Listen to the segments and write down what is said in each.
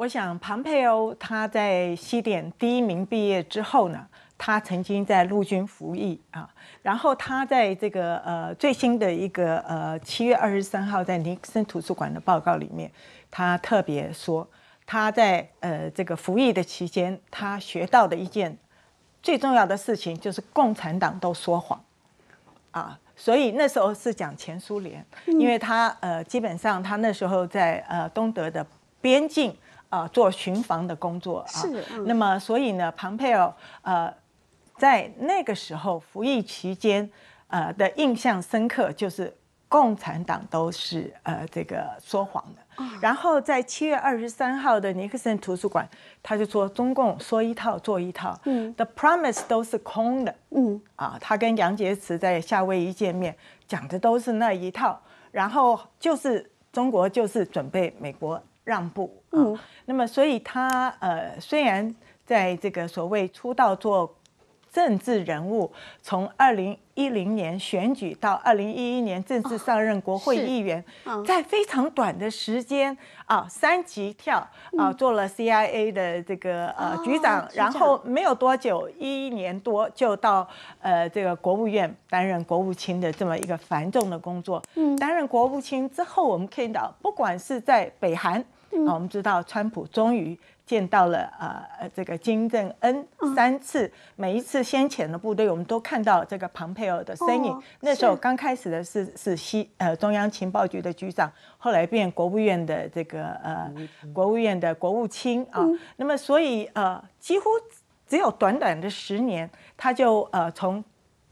我想，庞佩欧他在西点第一名毕业之后呢，他曾经在陆军服役啊。然后他在这个呃最新的一个呃七月二十三号在尼克森图书馆的报告里面，他特别说他在呃这个服役的期间，他学到的一件最重要的事情就是共产党都说谎啊。所以那时候是讲前苏联，因为他呃基本上他那时候在呃东德的边境。啊，做巡防的工作啊，是。那么，所以呢，庞佩尔呃，在那个时候服役期间，呃的印象深刻就是共产党都是呃这个说谎的。然后在七月二十三号的尼克森图书馆，他就说中共说一套做一套，嗯，the promise 都是空的，嗯，啊，他跟杨洁篪在夏威夷见面讲的都是那一套，然后就是中国就是准备美国让步。嗯，那么所以他呃，虽然在这个所谓出道做政治人物，从二零一零年选举到二零一一年正式上任国会议员，在非常短的时间啊，三级跳啊，做了 CIA 的这个呃局长，然后没有多久，一年多就到呃这个国务院担任国务卿的这么一个繁重的工作。担任国务卿之后，我们看到不管是在北韩。我们知道，川普终于见到了呃这个金正恩三次，每一次先遣的部队，我们都看到这个庞佩尔的身影。那时候刚开始的是是西呃中央情报局的局长，后来变国务院的这个呃国务院的国务卿啊。那么所以呃几乎只有短短的十年，他就呃从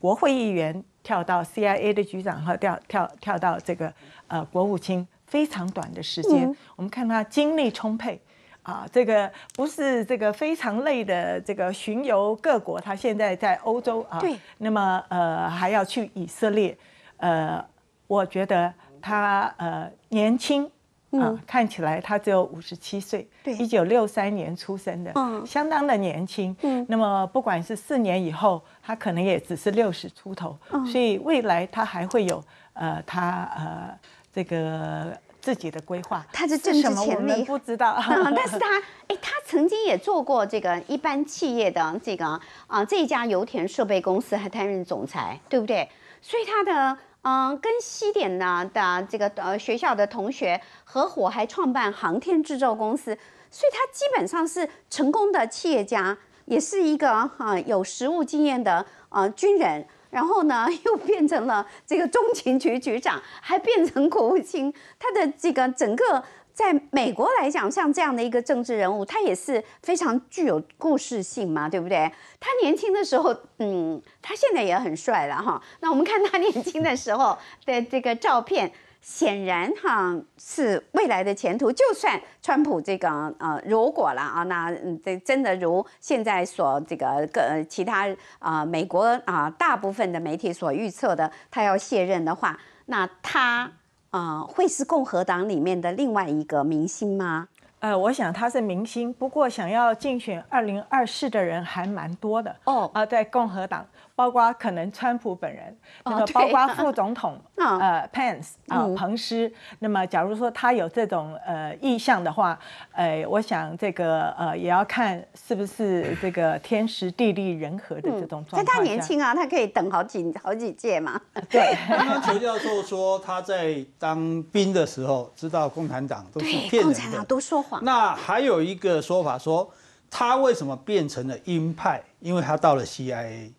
国会议员跳到 CIA 的局长，和跳跳跳到这个呃国务卿。非常短的时间，我们看他精力充沛，啊，这个不是这个非常累的这个巡游各国。他现在在欧洲啊，对，那么呃还要去以色列，呃，我觉得他呃年轻啊，看起来他只有五十七岁，对，一九六三年出生的，嗯，相当的年轻。嗯，那么不管是四年以后，他可能也只是六十出头，所以未来他还会有呃他呃。这个自己的规划，他是政治潜力不知道啊，但是他哎，他曾经也做过这个一般企业的这个啊，这家油田设备公司还担任总裁，对不对？所以他的嗯，跟西点呢的这个呃学校的同学合伙还创办航天制造公司，所以他基本上是成功的企业家，也是一个啊有实务经验的啊军人。然后呢，又变成了这个中情局局长，还变成国务卿。他的这个整个在美国来讲，像这样的一个政治人物，他也是非常具有故事性嘛，对不对？他年轻的时候，嗯，他现在也很帅了哈。那我们看他年轻的时候的这个照片。显然哈是未来的前途。就算川普这个呃，如果了啊，那这真的如现在所这个各其他啊美国啊大部分的媒体所预测的，他要卸任的话，那他啊会是共和党里面的另外一个明星吗？呃，我想他是明星，不过想要竞选二零二四的人还蛮多的哦。啊，在共和党，包括可能川普本人，那个包括副总统啊，Pence 啊，彭斯。那么，假如说他有这种呃意向的话，呃，我想这个呃也要看是不是这个天时地利人和的这种状况。但他年轻啊，他可以等好几好几届嘛。对，刚刚裘教授说他在当兵的时候知道共产党都是骗人的，共产党都说。那还有一个说法说，他为什么变成了鹰派？因为他到了 CIA，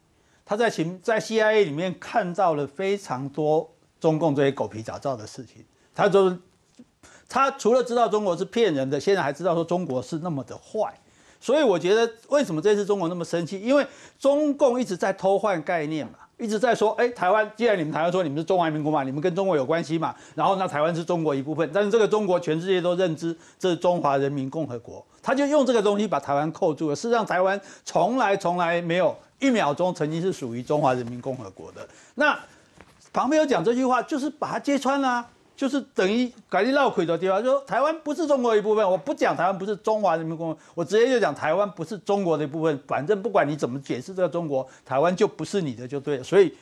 他在情在 CIA 里面看到了非常多中共这些狗皮爪子的事情。他就，他除了知道中国是骗人的，现在还知道说中国是那么的坏。所以我觉得，为什么这次中国那么生气？因为中共一直在偷换概念嘛。一直在说，哎，台湾，既然你们台湾说你们是中华民国嘛，你们跟中国有关系嘛，然后那台湾是中国一部分，但是这个中国全世界都认知是中华人民共和国，他就用这个东西把台湾扣住了。事实上，台湾从来从来没有一秒钟曾经是属于中华人民共和国的。那旁边有讲这句话，就是把它揭穿了。就是等于赶紧绕口的地方，说台湾不是中国的一部分，我不讲台湾不是中华人民共，和国，我直接就讲台湾不是中国的一部分，反正不管你怎么解释这个中国，台湾就不是你的就对了，所以。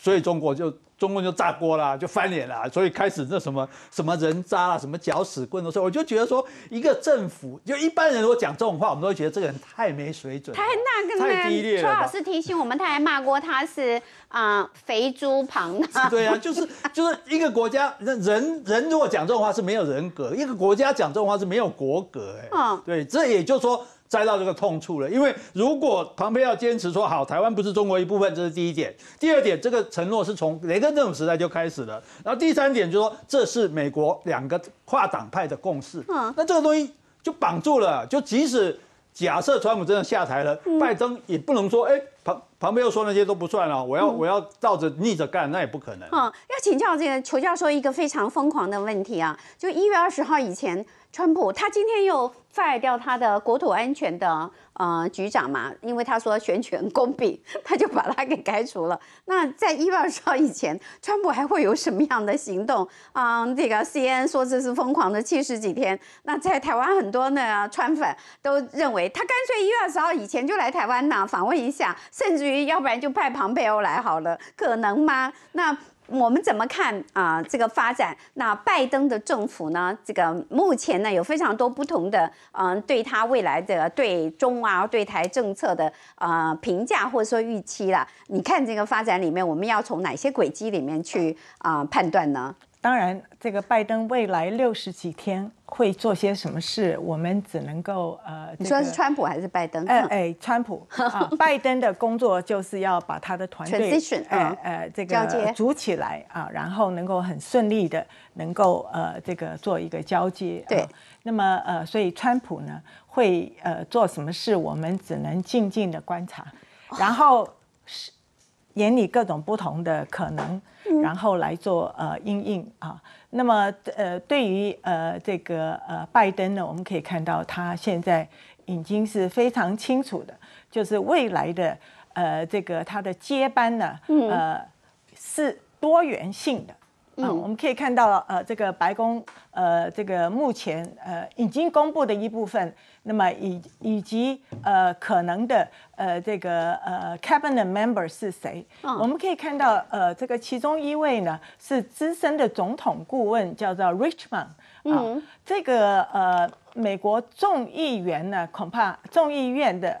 所以中国就中共就炸锅啦，就翻脸啦，所以开始那什么什么人渣啦，什么搅屎棍的时候，我就觉得说，一个政府就一般人如果讲这种话，我们都会觉得这个人太没水准，太那个太低劣了。老师提醒我们，他还骂过他是啊肥猪旁的。对啊，就是就是一个国家人人人如果讲这种话是没有人格，一个国家讲这种话是没有国格哎。嗯，对，这也就是说。栽到这个痛处了，因为如果旁边要坚持说好台湾不是中国一部分，这是第一点；第二点，这个承诺是从雷根那种时代就开始了；然后第三点就是说，这是美国两个跨党派的共识。嗯，那这个东西就绑住了，就即使假设川普真的下台了，拜登也不能说哎。旁旁边又说那些都不算了，我要我要倒着逆着干，那也不可能。嗯，要请教这个裘教授一个非常疯狂的问题啊，就一月二十号以前，川普他今天又废掉他的国土安全的呃局长嘛，因为他说选权公平，他就把他给开除了。那在一月二十号以前，川普还会有什么样的行动啊？这个 CNN 说这是疯狂的七十几天。那在台湾很多呢川粉都认为，他干脆一月二十号以前就来台湾呢访问一下。甚至于，要不然就派庞佩欧来好了，可能吗？那我们怎么看啊？这个发展，那拜登的政府呢？这个目前呢，有非常多不同的嗯，对他未来的对中啊、对台政策的呃评价或者说预期啦。你看这个发展里面，我们要从哪些轨迹里面去啊判断呢？当然，这个拜登未来六十几天会做些什么事，我们只能够呃……你说是川普还是拜登？哎哎，川普 啊，拜登的工作就是要把他的团队呃呃这个组起来啊，然后能够很顺利的能够呃这个做一个交接。对，那么呃，所以川普呢会呃做什么事，我们只能静静的观察，然后是眼里各种不同的可能。然后来做呃阴影啊，那么呃对于呃这个呃拜登呢，我们可以看到他现在已经是非常清楚的，就是未来的呃这个他的接班呢呃是多元性的。嗯，我们可以看到，呃，这个白宫，呃，这个目前，呃，已经公布的一部分，那么以以及，呃，可能的，呃，这个，呃，Cabinet member 是谁？我们可以看到，呃，这个其中一位呢是资深的总统顾问，叫做 Richmond。嗯，这个，呃，美国众议员呢，恐怕众议院的。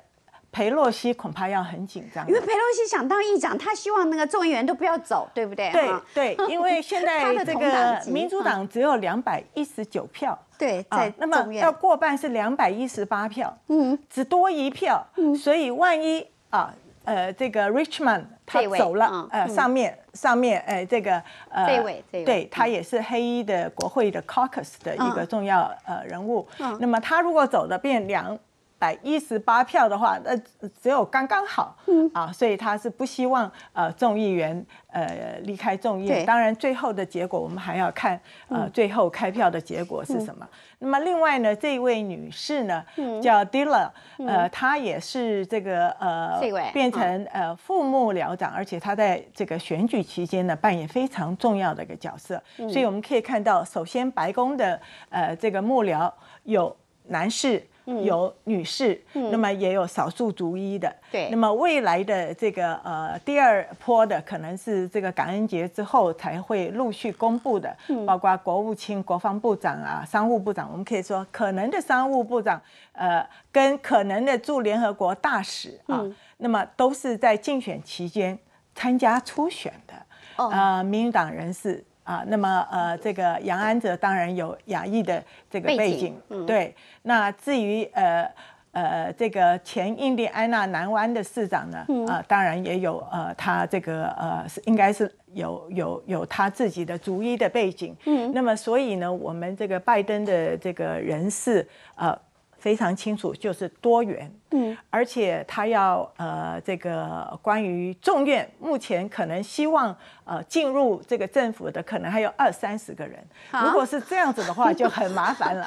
裴洛西恐怕要很紧张，因为裴洛西想当议长，他希望那个众议员都不要走，对不对？对对，因为现在他的这个民主党只有两百一十九票，对，在那么要过半是两百一十八票，嗯，只多一票，所以万一啊，呃，这个 r i c h m o n 他走了，呃，上面上面呃，这个这位，对他也是黑衣的国会的 Caucus 的一个重要呃人物，那么他如果走了，变两。百一十八票的话，那只有刚刚好啊，所以他是不希望呃众议员呃离开众议院。当然，最后的结果我们还要看呃最后开票的结果是什么。那么另外呢，这位女士呢叫 d i l l a 呃，她也是这个呃变成呃副幕僚长，而且她在这个选举期间呢扮演非常重要的一个角色。所以我们可以看到，首先白宫的呃这个幕僚有男士。有女士，那么也有少数族裔的，对。那么未来的这个呃第二波的，可能是这个感恩节之后才会陆续公布的，包括国务卿、国防部长啊、商务部长，我们可以说可能的商务部长，呃，跟可能的驻联合国大使啊，那么都是在竞选期间参加初选的，啊，民主党人士。啊，那么呃，这个杨安泽当然有亚裔的这个背景，对。那至于呃呃这个前印第安纳南湾的市长呢，啊，当然也有呃，他这个呃是应该是有有有他自己的族裔的背景。嗯。那么所以呢，我们这个拜登的这个人事呃。非常清楚，就是多元，嗯，而且他要呃，这个关于众院，目前可能希望呃进入这个政府的，可能还有二三十个人，如果是这样子的话，就很麻烦了。